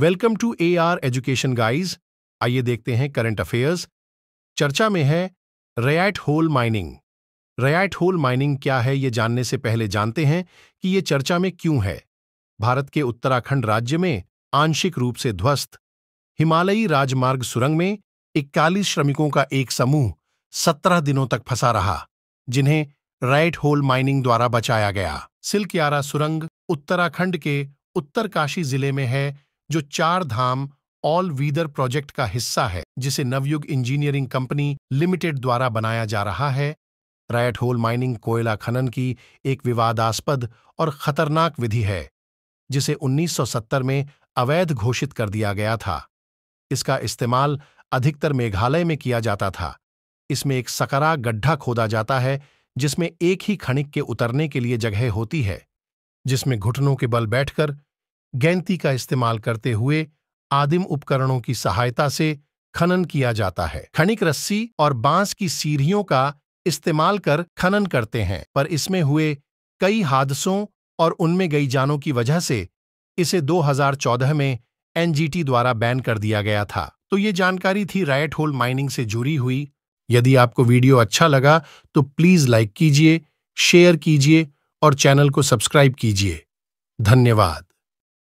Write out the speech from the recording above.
welcome to A R education guys आइए देखते हैं करंट अफेयर्स चर्चा में है rat hole mining rat hole mining क्या है ये जानने से पहले जानते हैं कि ये चर्चा में क्यों है भारत के उत्तराखंड राज्य में आंशिक रूप से ध्वस्त हिमालयी राजमार्ग सुरंग में इक्यालीस श्रमिकों का एक समूह सत्रह दिनों तक फंसा रहा जिन्हें रैट होल माइनिंग द्वारा बचाया गया सिल्कियारा सुरंग उत्तराखंड के उत्तरकाशी जिले में है जो चार धाम ऑल वीदर प्रोजेक्ट का हिस्सा है जिसे नवयुग इंजीनियरिंग कंपनी लिमिटेड द्वारा बनाया जा रहा है रायट होल माइनिंग कोयला खनन की एक विवादास्पद और खतरनाक विधि है जिसे 1970 में अवैध घोषित कर दिया गया था इसका इस्तेमाल अधिकतर मेघालय में किया जाता था इसमें एक सकरा गड्ढा खोदा जाता है जिसमें एक ही खनिक के उतरने के लिए जगह होती है जिसमें घुटनों के बल बैठकर गैंती का इस्तेमाल करते हुए आदिम उपकरणों की सहायता से खनन किया जाता है खनिक रस्सी और बांस की सीढ़ियों का इस्तेमाल कर खनन करते हैं पर इसमें हुए कई हादसों और उनमें गई जानों की वजह से इसे 2014 में एनजीटी द्वारा बैन कर दिया गया था तो ये जानकारी थी रायट होल माइनिंग से जुड़ी हुई यदि आपको वीडियो अच्छा लगा तो प्लीज़ लाइक कीजिए शेयर कीजिए और चैनल को सब्सक्राइब कीजिए धन्यवाद